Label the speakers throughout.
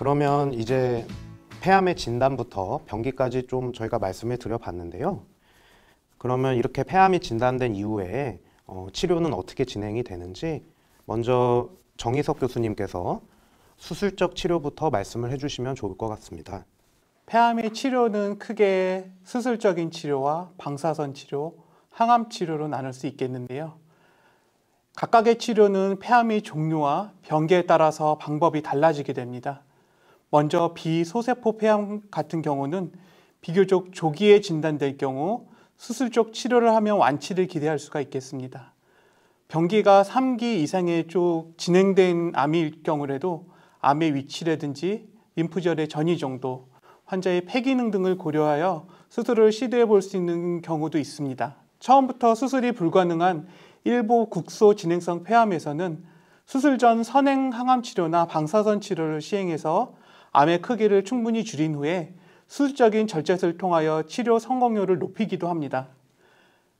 Speaker 1: 그러면 이제 폐암의 진단부터 병기까지 좀 저희가 말씀을 드려봤는데요. 그러면 이렇게 폐암이 진단된 이후에 어, 치료는 어떻게 진행이 되는지 먼저 정희석 교수님께서 수술적 치료부터 말씀을 해주시면 좋을 것 같습니다. 폐암의
Speaker 2: 치료는 크게 수술적인 치료와 방사선 치료, 항암 치료로 나눌 수 있겠는데요. 각각의 치료는 폐암의 종류와 병기에 따라서 방법이 달라지게 됩니다. 먼저 비소세포 폐암 같은 경우는 비교적 조기에 진단될 경우 수술적 치료를 하면 완치를 기대할 수가 있겠습니다. 병기가 3기 이상의 쪽 진행된 암일 경우라도 암의 위치라든지 림프절의 전이 정도, 환자의 폐기능 등을 고려하여 수술을 시도해 볼 수 있는 경우도 있습니다. 처음부터 수술이 불가능한 일부 국소 진행성 폐암에서는 수술 전 선행 항암 치료나 방사선 치료를 시행해서 암의 크기를 충분히 줄인 후에 수술적인 절제술을 통하여 치료 성공률을 높이기도 합니다.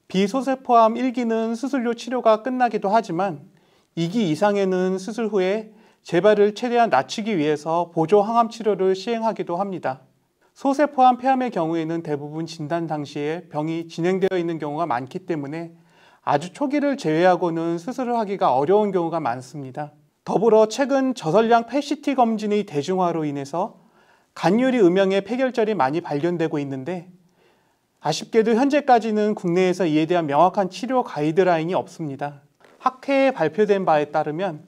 Speaker 2: 비소세포암 1기는 수술료 치료가 끝나기도 하지만 2기 이상에는 수술 후에 재발을 최대한 낮추기 위해서 보조 항암 치료를 시행하기도 합니다. 소세포암 폐암의 경우에는 대부분 진단 당시에 병이 진행되어 있는 경우가 많기 때문에 아주 초기를 제외하고는 수술을 하기가 어려운 경우가 많습니다. 더불어 최근 저설량 패시티 검진의 대중화로 인해서 간유리 음영의 폐결절이 많이 발견되고 있는데 아쉽게도 현재까지는 국내에서 이에 대한 명확한 치료 가이드라인이 없습니다. 학회에 발표된 바에 따르면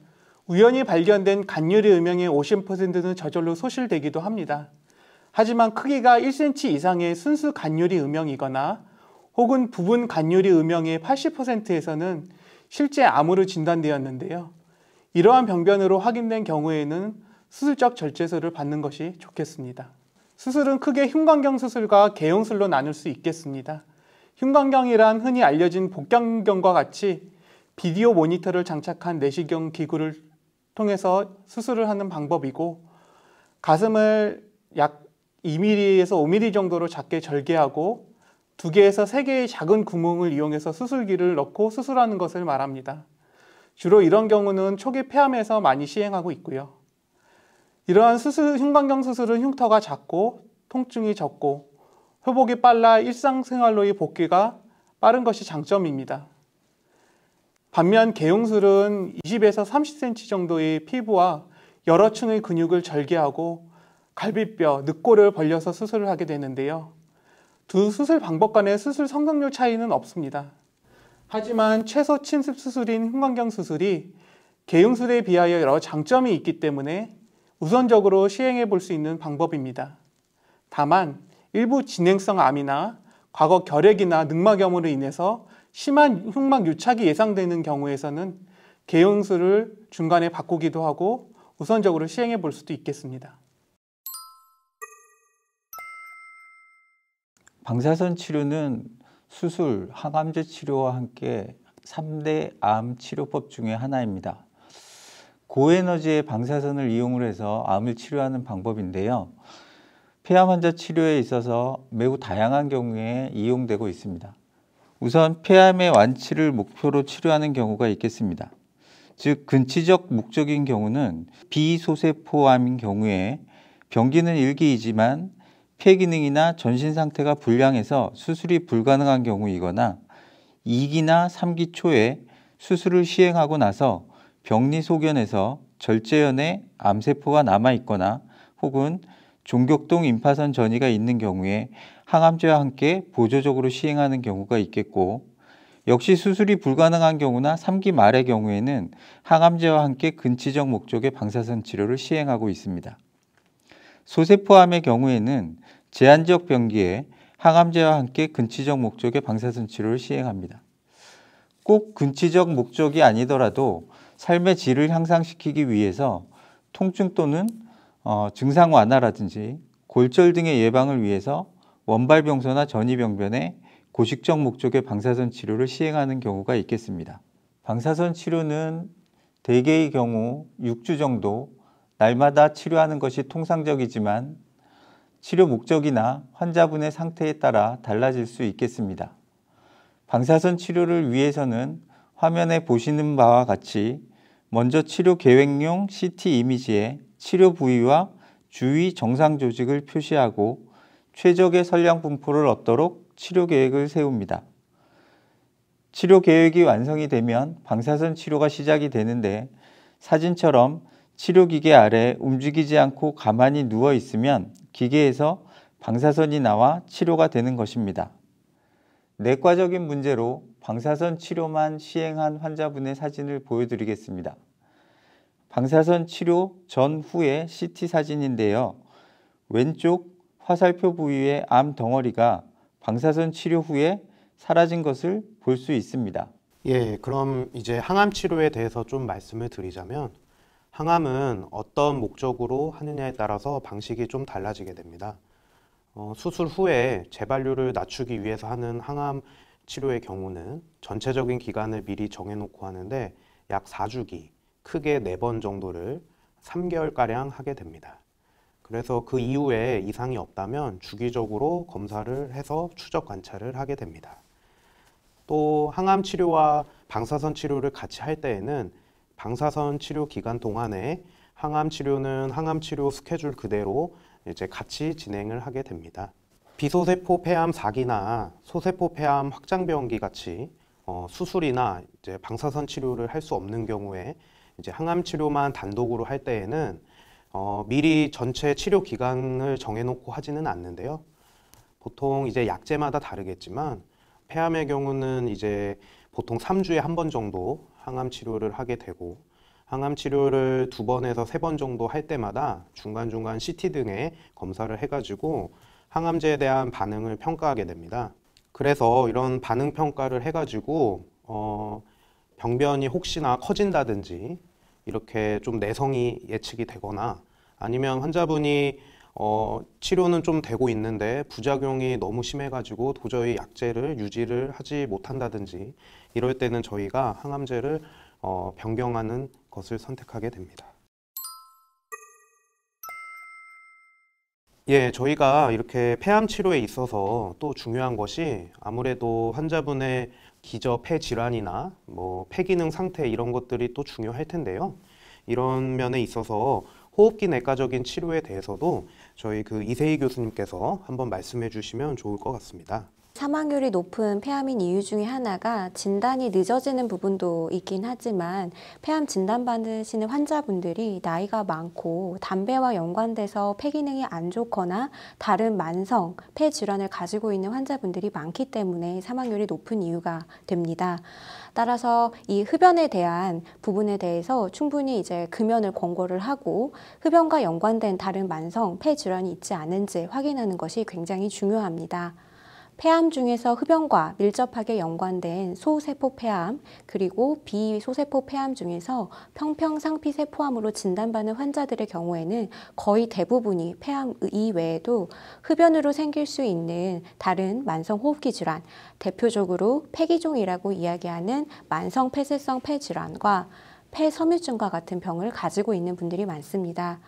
Speaker 2: 우연히 발견된 간유리 음영의 50%는 저절로 소실되기도 합니다. 하지만 크기가 1cm 이상의 순수 간유리 음영이거나 혹은 부분 간유리 음영의 80%에서는 실제 암으로 진단되었는데요. 이러한 병변으로 확인된 경우에는 수술적 절제술을 받는 것이 좋겠습니다. 수술은 크게 흉관경 수술과 개형술로 나눌 수 있겠습니다. 흉관경이란 흔히 알려진 복경경과 같이 비디오 모니터를 장착한 내시경 기구를 통해서 수술을 하는 방법이고 가슴을 약 2mm에서 5mm 정도로 작게 절개하고 두개에서세개의 작은 구멍을 이용해서 수술기를 넣고 수술하는 것을 말합니다. 주로 이런 경우는 초기 폐암에서 많이 시행하고 있고요. 이러한 수술, 흉관경 수술은 흉터가 작고 통증이 적고 회복이 빨라 일상생활로의 복귀가 빠른 것이 장점입니다. 반면 개용술은 20에서 30cm 정도의 피부와 여러 층의 근육을 절개하고 갈비뼈, 늑골을 벌려서 수술을 하게 되는데요. 두 수술 방법 간의 수술 성공률 차이는 없습니다. 하지만 최소 침습 수술인 흉관경 수술이 개흉술에 비하여 여러 장점이 있기 때문에 우선적으로 시행해 볼 수 있는 방법입니다. 다만 일부 진행성 암이나 과거 결핵이나 늑막염으로 인해서 심한 흉막 유착이 예상되는 경우에서는 개형술을 중간에 바꾸기도 하고 우선적으로 시행해 볼 수도 있겠습니다.
Speaker 3: 방사선 치료는 수술, 항암제 치료와 함께 3대 암 치료법 중에 하나입니다. 고에너지의 방사선을 이용을 해서 암을 치료하는 방법인데요. 폐암 환자 치료에 있어서 매우 다양한 경우에 이용되고 있습니다. 우선 폐암의 완치를 목표로 치료하는 경우가 있겠습니다. 즉 근치적 목적인 경우는 비소세포암인 경우에 병기는 일기이지만 폐 기능이나 전신 상태가 불량해서 수술이 불가능한 경우이거나 2기나 3기 초에 수술을 시행하고 나서 병리 소견에서 절제연에 암세포가 남아 있거나 혹은 종격동 임파선 전이가 있는 경우에 항암제와 함께 보조적으로 시행하는 경우가 있겠고 역시 수술이 불가능한 경우나 3기 말의 경우에는 항암제와 함께 근치적 목적의 방사선 치료를 시행하고 있습니다. 소세포암의 경우에는 제한적 병기에 항암제와 함께 근치적 목적의 방사선 치료를 시행합니다. 꼭 근치적 목적이 아니더라도 삶의 질을 향상시키기 위해서 통증 또는 어, 증상 완화라든지 골절 등의 예방을 위해서 원발병소나 전이병변에 고식적 목적의 방사선 치료를 시행하는 경우가 있겠습니다. 방사선 치료는 대개의 경우 6주 정도 날마다 치료하는 것이 통상적이지만 치료 목적이나 환자분의 상태에 따라 달라질 수 있겠습니다. 방사선 치료를 위해서는 화면에 보시는 바와 같이 먼저 치료 계획용 CT 이미지에 치료 부위와 주위 정상 조직을 표시하고 최적의 선량 분포를 얻도록 치료 계획을 세웁니다. 치료 계획이 완성이 되면 방사선 치료가 시작이 되는데 사진처럼 치료기계 아래 움직이지 않고 가만히 누워 있으면 기계에서 방사선이 나와 치료가 되는 것입니다. 내과적인 문제로 방사선 치료만 시행한 환자분의 사진을 보여드리겠습니다. 방사선 치료 전후의 CT 사진인데요. 왼쪽 화살표 부위의 암 덩어리가 방사선 치료 후에 사라진 것을 볼 수 있습니다. 예, 그럼 이제 항암 치료에 대해서 좀 말씀을 드리자면 항암은
Speaker 1: 어떤 목적으로 하느냐에 따라서 방식이 좀 달라지게 됩니다. 어, 수술 후에 재발률을 낮추기 위해서 하는 항암 치료의 경우는 전체적인 기간을 미리 정해놓고 하는데 약 4주기, 크게 4번 정도를 3개월가량 하게 됩니다. 그래서 그 이후에 이상이 없다면 주기적으로 검사를 해서 추적 관찰을 하게 됩니다. 또 항암 치료와 방사선 치료를 같이 할 때에는 방사선 치료 기간 동안에 항암 치료는 항암 치료 스케줄 그대로 이제 같이 진행을 하게 됩니다. 비소세포 폐암 4기나 소세포 폐암 확장병기 같이 어, 수술이나 이제 방사선 치료를 할 수 없는 경우에 이제 항암 치료만 단독으로 할 때에는 어, 미리 전체 치료 기간을 정해놓고 하지는 않는데요. 보통 이제 약제마다 다르겠지만 폐암의 경우는 이제 보통 3주에 한 번 정도 항암 치료를 하게 되고 항암 치료를 두 번에서 세 번 정도 할 때마다 중간중간 CT 등의 검사를 해가지고 항암제에 대한 반응을 평가하게 됩니다. 그래서 이런 반응 평가를 해가지고 어, 병변이 혹시나 커진다든지 이렇게 좀 내성이 예측이 되거나 아니면 환자분이 어, 치료는 좀 되고 있는데 부작용이 너무 심해가지고 도저히 약제를 유지를 하지 못한다든지 이럴 때는 저희가 항암제를 어, 변경하는 것을 선택하게 됩니다. 예, 저희가 이렇게 폐암 치료에 있어서 또 중요한 것이 아무래도 환자분의 기저 폐 질환이나 뭐 폐기능 상태 이런 것들이 또 중요할 텐데요. 이런 면에 있어서 호흡기 내과적인 치료에 대해서도 저희 그 이세희 교수님께서 한번 말씀해 주시면 좋을 것 같습니다.
Speaker 4: 사망률이 높은 폐암인 이유 중에 하나가 진단이 늦어지는 부분도 있긴 하지만 폐암 진단받으시는 환자분들이 나이가 많고 담배와 연관돼서 폐 기능이 안 좋거나 다른 만성 폐 질환을 가지고 있는 환자분들이 많기 때문에 사망률이 높은 이유가 됩니다. 따라서 이 흡연에 대한 부분에 대해서 충분히 이제 금연을 권고를 하고 흡연과 연관된 다른 만성 폐 질환이 있지 않은지 확인하는 것이 굉장히 중요합니다. 폐암 중에서 흡연과 밀접하게 연관된 소세포 폐암 그리고 비소세포 폐암 중에서 평평상피세포암으로 진단받는 환자들의 경우에는 거의 대부분이 폐암 이외에도 흡연으로 생길 수 있는 다른 만성호흡기 질환 대표적으로 폐기종이라고 이야기하는 만성 폐쇄성 폐질환과 폐섬유증과 같은 병을 가지고 있는 분들이 많습니다.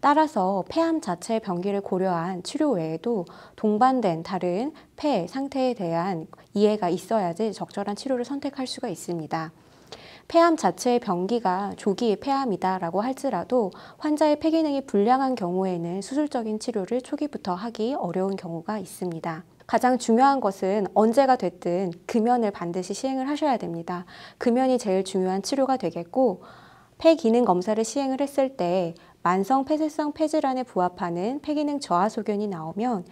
Speaker 4: 따라서 폐암 자체 의 병기를 고려한 치료 외에도 동반된 다른 폐 상태에 대한 이해가 있어야지 적절한 치료를 선택할 수가 있습니다. 폐암 자체의 병기가 조기 폐암이다라고 할지라도 환자의 폐기능이 불량한 경우에는 수술적인 치료를 초기부터 하기 어려운 경우가 있습니다. 가장 중요한 것은 언제가 됐든 금연을 반드시 시행을 하셔야 됩니다. 금연이 제일 중요한 치료가 되겠고 폐기능 검사를 시행을 했을 때 만성 폐쇄성 폐질환에 부합하는 폐기능 저하 소견이 나오면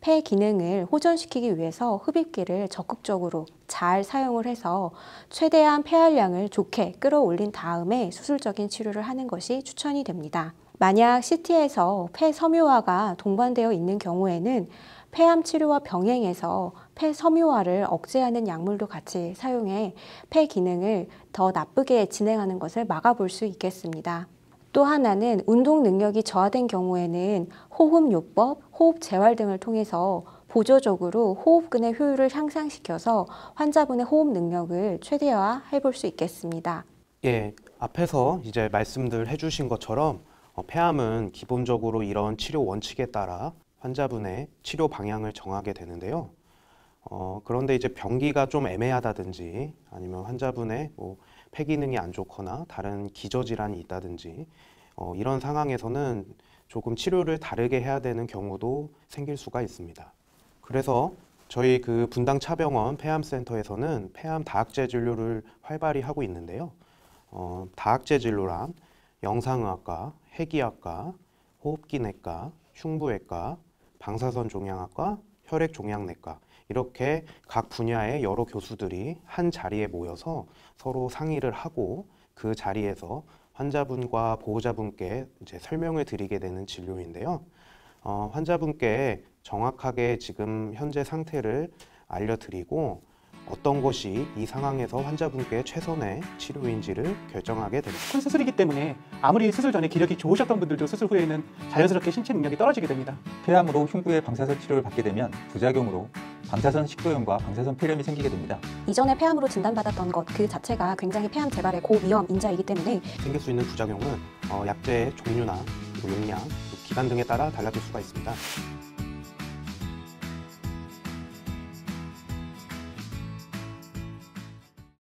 Speaker 4: 폐 기능을 호전시키기 위해서 흡입기를 적극적으로 잘 사용을 해서 최대한 폐활량을 좋게 끌어올린 다음에 수술적인 치료를 하는 것이 추천이 됩니다. 만약 CT에서 폐 섬유화가 동반되어 있는 경우에는 폐암 치료와 병행해서 폐 섬유화를 억제하는 약물도 같이 사용해 폐 기능을 더 나쁘게 진행하는 것을 막아볼 수 있겠습니다. 또 하나는 운동 능력이 저하된 경우에는 호흡요법, 호흡재활 등을 통해서 보조적으로 호흡근의 효율을 향상시켜서 환자분의 호흡 능력을 최대화 해볼 수 있겠습니다.
Speaker 1: 예, 앞에서 이제 말씀들 해주신 것처럼 어, 폐암은 기본적으로 이런 치료 원칙에 따라 환자분의 치료 방향을 정하게 되는데요. 어, 그런데 이제 병기가 좀 애매하다든지 아니면 환자분의 뭐 폐기능이 안 좋거나 다른 기저질환이 있다든지 어, 이런 상황에서는 조금 치료를 다르게 해야 되는 경우도 생길 수가 있습니다. 그래서 저희 그 분당 차병원 폐암센터에서는 폐암 다학제 진료를 활발히 하고 있는데요. 어, 다학제 진료란 영상의학과, 핵기학과 호흡기내과, 흉부외과, 방사선 종양학과, 혈액 종양내과 이렇게 각 분야의 여러 교수들이 한 자리에 모여서 서로 상의를 하고 그 자리에서 환자분과 보호자분께 이제 설명을 드리게 되는 진료인데요. 어, 환자분께 정확하게 지금 현재 상태를 알려드리고 어떤 것이 이 상황에서 환자분께 최선의 치료인지를 결정하게 됩니다. 큰 수술이기 때문에 아무리 수술 전에 기력이
Speaker 3: 좋으셨던 분들도 수술 후에는 자연스럽게 신체 능력이 떨어지게 됩니다. 폐암으로 흉부의 방사선 치료를 받게 되면 부작용으로 방사선 식도염과 방사선 폐렴이 생기게 됩니다.
Speaker 4: 이전에 폐암으로 진단받았던 것 그 자체가 굉장히 폐암 재발의 고위험 인자이기 때문에
Speaker 3: 생길 수 있는 부작용은 어, 약제의
Speaker 1: 종류나 그리고 뭐 용량, 뭐 기간 등에 따라 달라질 수가 있습니다.